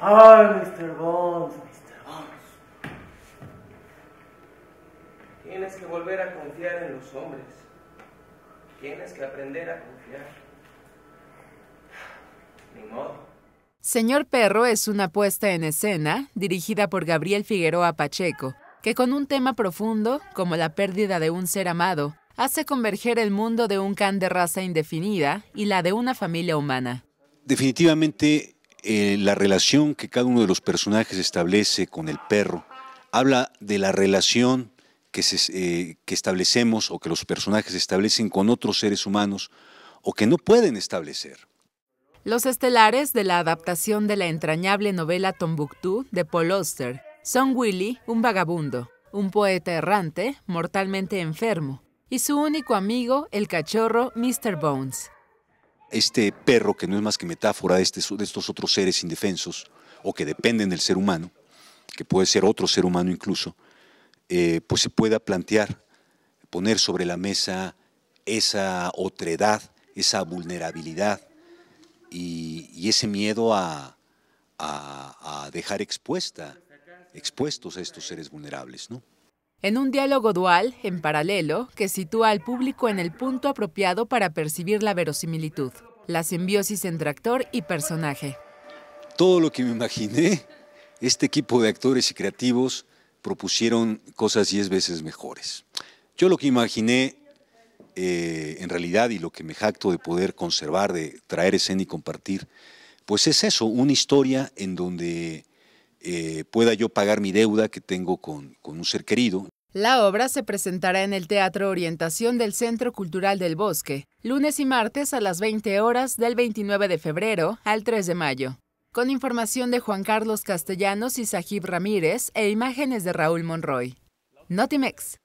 Ay, Mr. Bones, Mr. Bones. Tienes que volver a confiar en los hombres. Tienes que aprender a confiar. Ni modo. Señor Perro es una puesta en escena dirigida por Gabriel Figueroa Pacheco, que con un tema profundo, como la pérdida de un ser amado, hace converger el mundo de un can de raza indefinida y la de una familia humana. Definitivamente eh, la relación que cada uno de los personajes establece con el perro, habla de la relación eh, que, establecemos o que los personajes establecen con otros seres humanos o que no pueden establecer. Los estelares de la adaptación de la entrañable novela Tombuctú de Paul Auster son Willy, un vagabundo, un poeta errante, mortalmente enfermo, y su único amigo, el cachorro Mr. Bones este perro, que no es más que metáfora este de, estos otros seres indefensos o que dependen del ser humano, que puede ser otro ser humano incluso, eh, pues se pueda plantear, poner sobre la mesa esa otredad, esa vulnerabilidad y, ese miedo a, a dejar expuesta, expuestos a estos seres vulnerables, ¿no? en un diálogo dual, en paralelo, que sitúa al público en el punto apropiado para percibir la verosimilitud, la simbiosis entre actor y personaje. Todo lo que me imaginé, este equipo de actores y creativos propusieron cosas diez veces mejores. Yo lo que imaginé eh, en realidad y lo que me jacto de poder conservar, de traer escena y compartir, pues es eso, una historia en donde eh, pueda yo pagar mi deuda que tengo con un ser querido. La obra se presentará en el Teatro Orientación del Centro Cultural del Bosque, lunes y martes a las 20 horas del 29 de febrero al 3 de mayo. Con información de Juan Carlos Castellanos y Sajib Ramírez e imágenes de Raúl Monroy. Notimex.